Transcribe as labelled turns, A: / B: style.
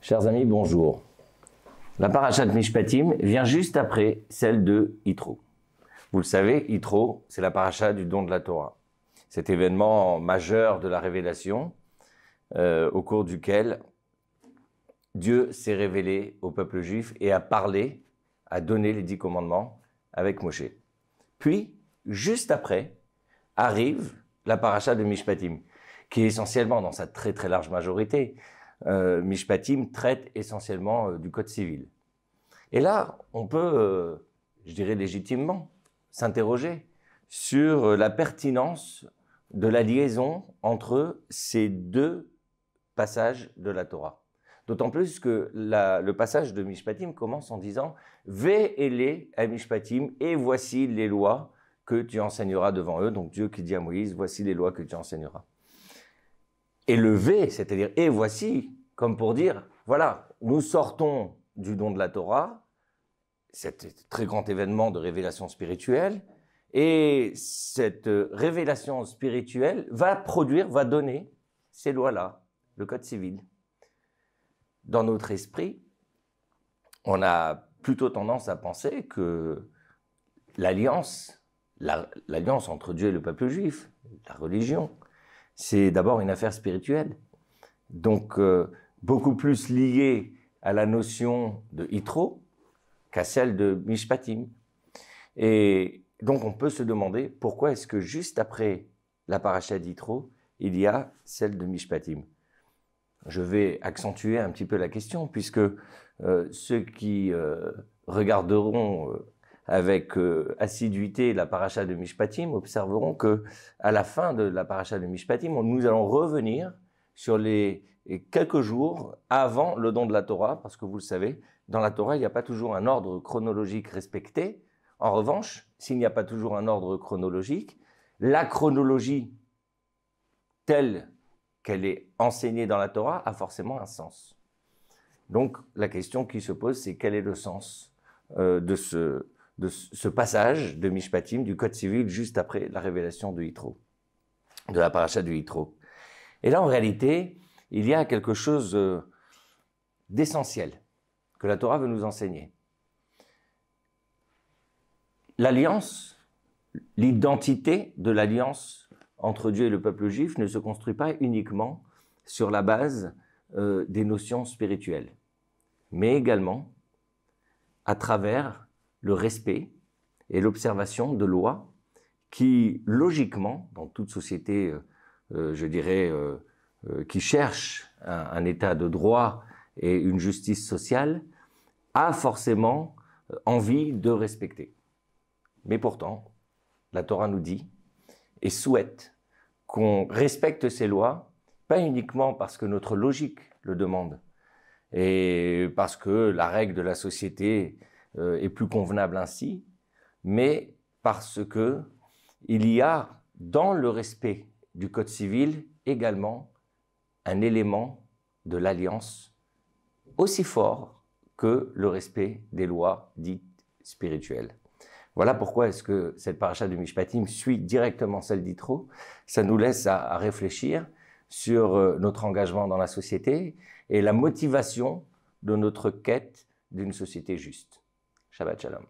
A: Chers amis, bonjour. La de Mishpatim vient juste après celle de Yitro. Vous le savez, Yitro, c'est la paracha du don de la Torah. Cet événement majeur de la révélation, euh, au cours duquel Dieu s'est révélé au peuple juif et a parlé, a donné les dix commandements avec Moshe. Puis, juste après, arrive la paracha de Mishpatim, qui est essentiellement, dans sa très très large majorité, euh, Mishpatim traite essentiellement euh, du Code civil. Et là, on peut, euh, je dirais légitimement, s'interroger sur la pertinence de la liaison entre ces deux passages de la Torah. D'autant plus que le passage de Mishpatim commence en disant les à Mishpatim, et voici les lois que tu enseigneras devant eux. Donc Dieu qui dit à Moïse Voici les lois que tu enseigneras. Et le V, c'est-à-dire Et voici, comme pour dire, voilà, nous sortons du don de la Torah, cet très grand événement de révélation spirituelle, et cette révélation spirituelle va produire, va donner ces lois-là, le Code civil. Dans notre esprit, on a plutôt tendance à penser que l'alliance, l'alliance entre Dieu et le peuple juif, la religion, c'est d'abord une affaire spirituelle. Donc, euh, beaucoup plus liée à la notion de hitro qu'à celle de mishpatim. Et donc on peut se demander pourquoi est-ce que juste après la paracha d'hitro, il y a celle de mishpatim. Je vais accentuer un petit peu la question puisque euh, ceux qui euh, regarderont euh, avec assiduité la paracha de Mishpatim observeront que à la fin de la paracha de Mishpatim, nous allons revenir sur les quelques jours avant le don de la Torah, parce que vous le savez, dans la Torah, il n'y a pas toujours un ordre chronologique respecté. En revanche, s'il n'y a pas toujours un ordre chronologique, la chronologie telle qu'elle est enseignée dans la Torah a forcément un sens. Donc la question qui se pose, c'est quel est le sens euh, de, ce, passage de Mishpatim, du Code civil, juste après la révélation de Hitro, de la paracha de Hitro et là, en réalité, il y a quelque chose euh, d'essentiel que la Torah veut nous enseigner. L'alliance, l'identité de l'alliance entre Dieu et le peuple juif ne se construit pas uniquement sur la base euh, des notions spirituelles, mais également à travers le respect et l'observation de lois qui, logiquement, dans toute société euh, euh, je dirais, euh, euh, qui cherche un, état de droit et une justice sociale, a forcément envie de respecter. Mais pourtant, la Torah nous dit et souhaite qu'on respecte ces lois, pas uniquement parce que notre logique le demande, et parce que la règle de la société est plus convenable ainsi, mais parce que il y a dans le respect du Code civil également un élément de l'alliance aussi fort que le respect des lois dites spirituelles. Voilà pourquoi est-ce que cette paracha de Mishpatim suit directement celle d'Itro. Ça nous laisse à, réfléchir sur euh, notre engagement dans la société et la motivation de notre quête d'une société juste. Shabbat Shalom.